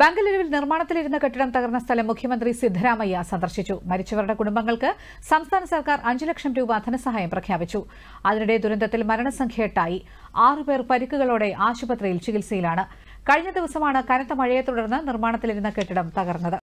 ബംഗളൂരുവിൽ നിർമ്മാണത്തിലിരുന്ന കെട്ടിടം തകർന്ന സ്ഥലം മുഖ്യമന്ത്രി സിദ്ധരാമയ്യ സന്ദർശിച്ചു മരിച്ചവരുടെ കുടുംബങ്ങൾക്ക് സംസ്ഥാന സർക്കാർ അഞ്ചു ലക്ഷം രൂപ ധനസഹായം പ്രഖ്യാപിച്ചു അതിനിടെ ദുരന്തത്തിൽ മരണസംഖ്യ എട്ടായി ആറുപേർ പരിക്കുകളോടെ ആശുപത്രിയിൽ ചികിത്സയിലാണ് കഴിഞ്ഞ ദിവസമാണ് കനത്ത മഴയെ തുടർന്ന് നിർമ്മാണത്തിലിരുന്ന കെട്ടിടം തകർന്നത്